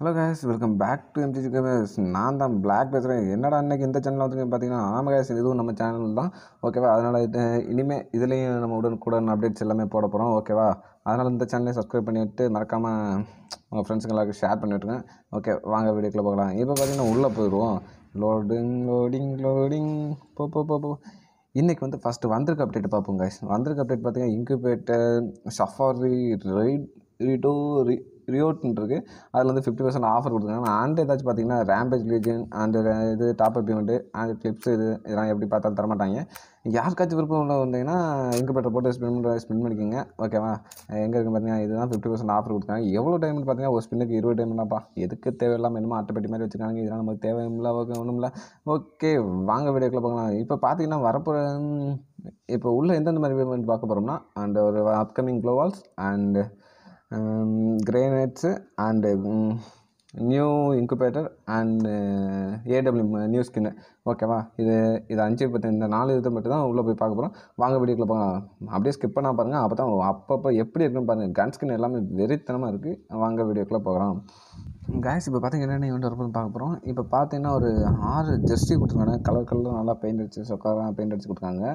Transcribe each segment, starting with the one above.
hello guys welcome back to MG guys நான் தான் black பேசுகிறேன் என்னடா அன்றைக்கி இந்த சேனல் வந்து பார்த்தீங்கன்னா ஆமாம் கேஸ் இதுவும் நம்ம சேனல் தான் ஓகேவா அதனால் இது இனிமேல் இதுலேயும் நம்ம உடன் கூட அப்டேட்ஸ் எல்லாமே போட போகிறோம் ஓகேவா அதனால் இந்த சேனலையும் சப்ஸ்கிரைப் பண்ணிவிட்டு மறக்காமல் உங்கள் ஃப்ரெண்ட்ஸுங்க எல்லாருக்கும் ஷேர் பண்ணிவிட்டுங்க ஓகே வாங்க வீடியோக்குள்ளே போகலாம் இப்போ பார்த்தீங்கன்னா உள்ளே போயிடுவோம் லோடிங் லோடிங் லோடிங் போ போ போ போ இன்றைக்கி வந்து ஃபஸ்ட்டு வந்திருக்க அப்டேட் பார்ப்போம் கேஸ் வந்திருக்க அப்டேட் பார்த்தீங்கன்னா இன்குபேட்டர் சஃபாரி ரைட் ரீடோ ரீ ரியோட்னு இருக்குது அதில் வந்து ஃபிஃப்டி பர்சன்ட் ஆஃபர் கொடுத்துருக்காங்க ஆண்டு ஏதாச்சும் பார்த்தீங்கன்னா ரேம்பேஜ் லீஜன் அண்டு இது top up payment and clips இது இதெல்லாம் எப்படி பார்த்தாலும் தரமாட்டாங்க யாருக்காச்சும் விருப்பம் உள்ள வந்தீங்கன்னா எங்கள் பெற்ற போட்டு ஸ்பெண்ட் பண்ணுற ஸ்பெண்ட் பண்ணிக்கோங்க ஓகேவா எங்கே இருக்குன்னு பார்த்தீங்கன்னா இதுதான் ஃபிஃப்டி பர்சன்ட் ஆஃபர் கொடுத்தாங்க எவ்வளோ டைம்னு பார்த்தீங்கன்னா ஒரு ஸ்பின்னுக்கு இருபது டைம்னாப்பா எதுக்கு தேவையில்லாமல் என்னமோ அட்டைப்பட்டி மாதிரி வச்சுருக்காங்க இதெல்லாம் நமக்கு தேவையில்லை ஓகே ஒன்றும் இல்லை ஓகே வாங்க வீடியோக்குள்ளே பார்க்கலாம் இப்போ பார்த்தீங்கன்னா வரப்போ இப்போ உள்ள எந்தெந்த மாதிரி பார்க்க போகிறோம்னா அண்ட் ஒரு அப்கமிங் க்ளோவால்ஸ் and grenades and new incubator and AW new skin ஓகேவா இது இது அஞ்சு பற்றி இந்த நாலு இதை மட்டும் தான் உள்ளே போய் பார்க்க போகிறோம் வாங்க வீடியோக்குள்ள போகலாம் அப்படியே ஸ்கிப் பண்ணால் பாருங்கள் அப்போ தான் அப்பப்போ எப்படி இருக்குன்னு பாருங்கள் கன் ஸ்கின் எல்லாமே வெறித்தனமாக இருக்குது வாங்க வீடியோக்குள்ளே போகலாம் கேஸ் இப்போ பார்த்தீங்கன்னா நீ வந்து ரொம்ப பார்க்க போகிறோம் இப்போ பார்த்தீங்கன்னா ஒரு ஆறு ஜெர்சி கொடுத்துருக்காங்க கலர் கலர் நல்லா பெயிண்ட் அடிச்சு சொக்காராக பெயிண்ட் அடிச்சு கொடுத்துருக்காங்க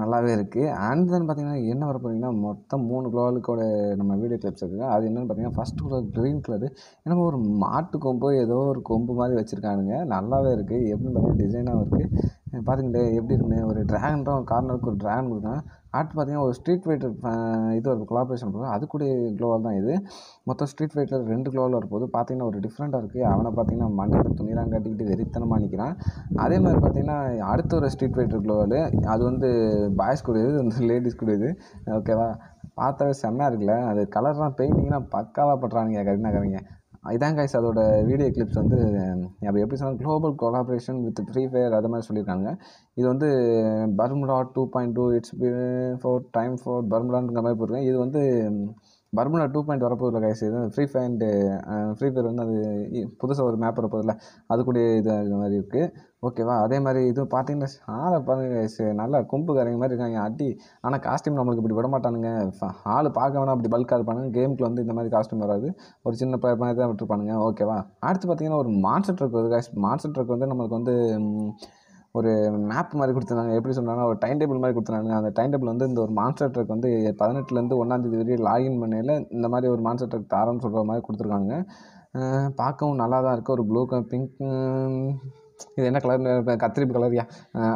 நல்லாவே இருக்குது அண்ட் தென் பார்த்தீங்கன்னா என்ன வர போகிறீங்கன்னா மொத்தம் மூணு கிலோவுக்கோட நம்ம வீடியோ கிளிப்ஸ் இருக்குது அது என்னென்னு பார்த்தீங்கன்னா ஃபஸ்ட்டு குளோல் க்ரீன் கலரு என்னமோ ஒரு மாட்டு கொம்பு ஏதோ ஒரு கொம்பு மாதிரி வச்சுருக்கானுங்க நல்லாவே இருக்குது எப்படின்னு பார்த்தீங்கன்னா டிசைனாகவும் இருக்குது பாருங்களே எப்படி இருக்குமே ஒரு ஒரு கார்னருக்கு ஒரு ட்ராகன் கொடுக்குறேன் அடுத்து பார்த்தீங்கன்னா ஒரு ஸ்ட்ரீட் ஃபைட்டர் இது ஒரு கொலாபரேஷன் போதும் அது கூட க்ளோவால் தான் இது மொத்தம் ஸ்ட்ரீட் ஃபைட்டர் ரெண்டு க்ளோவில் வரும்போது பார்த்தீங்கன்னா ஒரு டிஃப்ரெண்ட்டாக இருக்குது அவனை பார்த்தீங்கன்னா மண்டையில் துணிலாம் கட்டிக்கிட்டு வெறித்தனமாக நிற்கிறான் அதே மாதிரி பார்த்தீங்கன்னா அடுத்த ஒரு ஸ்ட்ரீட் ஃபைட்டர் க்ளோவல் அது வந்து பாய்ஸ் கூட இது வந்து லேடிஸ் கூடியது இது ஓகேவா பார்த்தாவே செம்மையாக இருக்குல்ல அது கலர்லாம் பெயிண்டிங்னா பக்காவாக பண்ணுறானுங்க கருணாக்காரங்க இதான் கைஸ் அதோட வீடியோ கிளிப்ஸ் வந்து அப்போ எப்படி சொன்னால் global collaboration with free fire அது மாதிரி சொல்லியிருக்காங்க இது வந்து Bermuda two point two it's four time for பர்முடான்ற மாதிரி போட்டிருக்கேன் இது வந்து பர்முடா டூ பாயிண்ட் வரப்போதில் கைஸ் இது ஃப்ரீ ஃபயர்ண்டு ஃப்ரீ ஃபயர் வந்து அது புதுசாக ஒரு மேப் வரப்போதில்ல அது கூட இது மாதிரி இருக்குது ஓகேவா அதே மாதிரி இதுவும் பார்த்தீங்கன்னா ஆளை பாருங்க கைஸ் நல்லா காரங்க மாதிரி இருக்காங்க அட்டி ஆனால் காஸ்ட்யூம் நம்மளுக்கு இப்படி விட மாட்டானுங்க ஆள் பார்க்க வேணாம் அப்படி பல்காக இருப்பானுங்க கேமுக்கு வந்து இந்த மாதிரி காஸ்ட்யூம் வராது ஒரு சின்ன மாதிரி தான் விட்டுருப்பானுங்க ஓகேவா அடுத்து பார்த்தீங்கன்னா ஒரு மான்சர் ட்ரக் வருது கைஸ் மான்சர் ட்ரக் வந்து நம்மளுக்கு வந்து ஒரு மேப் மாதிரி கொடுத்துருந்தாங்க எப்படி சொன்னாங்க ஒரு டைம் டேபிள் மாதிரி கொடுத்துருந்தாங்க அந்த டைம் டேபிள் வந்து இந்த ஒரு மான்ஸ்டர் ட்ரக் வந்து பதினெட்டுலேருந்து ஒன்றாந்தேதி வரையும் லாகின் பண்ணையில் இந்த மாதிரி ஒரு மான்சர் ட்ரக் தாரம்னு சொல்கிற மாதிரி கொடுத்துருக்காங்க பார்க்கவும் நல்லா தான் இருக்குது ஒரு ப்ளூ கலர் பிங்க் இது என்ன கலர்னு கத்திரிப்பு கலரியா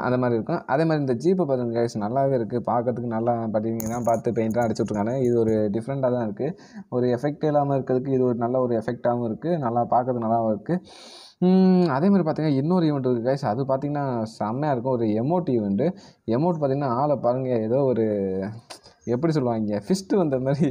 அந்த மாதிரி இருக்கும் அதே மாதிரி இந்த ஜீப்பு பார்த்தீங்க கைஸ் நல்லாவே இருக்குது பார்க்கறதுக்கு நல்லா பட்டிங்க தான் பார்த்து பெயிண்ட்டாக அடிச்சு விட்ருக்காங்க இது ஒரு டிஃப்ரெண்ட்டாக தான் இருக்குது ஒரு எஃபெக்ட் இல்லாமல் இருக்கிறதுக்கு இது ஒரு நல்ல ஒரு எஃபெக்டாகவும் இருக்குது நல்லா பார்க்கறதுக்கு நல்லாவும் இருக்குது அதே மாதிரி பார்த்தீங்கன்னா இன்னொரு ஈவெண்ட் இருக்குது கைஸ் அது பார்த்திங்கன்னா செம்மையாக இருக்கும் ஒரு எமோட் ஈவெண்ட்டு எமோட் பார்த்திங்கன்னா ஆளை பாருங்கள் ஏதோ ஒரு எப்படி சொல்லுவாங்க ஃபிஸ்ட்டு வந்த மாதிரி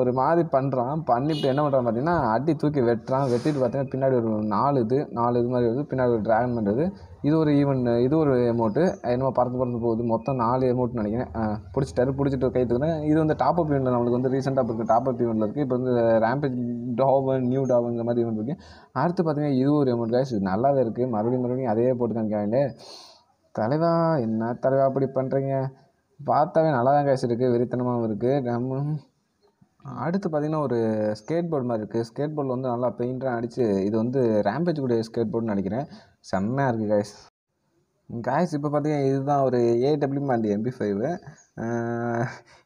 ஒரு மாதிரி பண்ணுறான் பண்ணிவிட்டு என்ன பண்ணுறான் பார்த்தீங்கன்னா அடி தூக்கி வெட்டுறான் வெட்டிட்டு பார்த்தீங்கன்னா பின்னாடி ஒரு நாலு இது நாலு இது மாதிரி வருது பின்னாடி ஒரு ட்ராகன் பண்ணுறது இது ஒரு ஈவன் இது ஒரு எமௌண்ட்டு என்னமோ பறந்து பறந்து போகுது மொத்தம் நாலு எமௌண்ட் நினைக்கிறேன் பிடிச்சிட்டாரு பிடிச்சிட்டு கை இது வந்து டாப் அப் இவெண்ட் நம்மளுக்கு வந்து ரீசெண்டாக இருக்குது டாப் அப் இவெண்ட்டில் இருக்குது இப்போ வந்து ரேம்பேஜ் டாவன் நியூ டாவுங்கிற மாதிரி இவெண்ட் இருக்குது அடுத்து பார்த்தீங்கன்னா இது ஒரு எமௌண்ட் காய்ச்சி நல்லாவே இருக்குது மறுபடியும் மறுபடியும் அதே போட்டுக்காங்க தலைவா என்ன தலைவா அப்படி பண்ணுறீங்க பார்த்தாவே நல்லா தான் காய்ச்சி இருக்குது வெறித்தனமாகவும் இருக்குது நம்ம அடுத்து பார்த்தீங்கன்னா ஒரு ஸ்கேட் போர்டு மாதிரி இருக்குது ஸ்கேட் போர்டில் வந்து நல்லா பெயிண்டாக அடித்து இது வந்து ரேம்பேஜ் கூடிய ஸ்கேட் போர்டுன்னு நினைக்கிறேன் செம்மையாக இருக்குது காய்ஸ் காய்ஸ் இப்போ பார்த்தீங்கன்னா இதுதான் ஒரு ஏடபிள்யூ அண்ட் எம்பி ஃபைவ்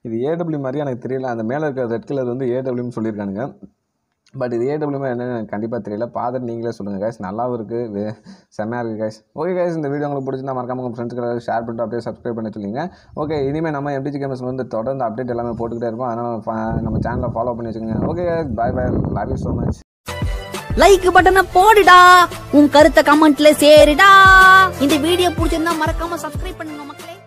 இது ஏடபிள்யூ மாதிரி எனக்கு தெரியல அந்த மேலே இருக்கிற ரெட் கலர் வந்து ஏடபிள்யூன்னு சொல்லியிருக்கானுங்க பட் இது ஏடபிள்யூமே என்னென்னு எனக்கு கண்டிப்பாக தெரியல பார்த்துட்டு நீங்களே சொல்லுங்கள் கைஸ் நல்லாவும் இருக்குது செம்மையாக இருக்குது கைஸ் ஓகே கைஸ் இந்த வீடியோ உங்களுக்கு பிடிச்சிருந்தா மறக்காம உங்கள் ஃப்ரெண்ட்ஸ்க்கு ஷேர் பண்ணிட்டு அப்படியே சப்ஸ்கிரைப் பண்ணி சொல்லிங்க ஓகே இனிமேல் நம்ம எப்படி கேம்ஸ் வந்து தொடர்ந்து அப்டேட் எல்லாமே போட்டுக்கிட்டே இருப்போம் அதனால் நம்ம சேனலை ஃபாலோ பண்ணி வச்சுக்கோங்க okay guys bye bye love you so much like பட்டனை போடுடா உன் கருத்தை கமெண்ட்ல சேருடா இந்த வீடியோ பிடிச்சிருந்தா மறக்காம சப்ஸ்கிரைப் பண்ணுங்க மக்களே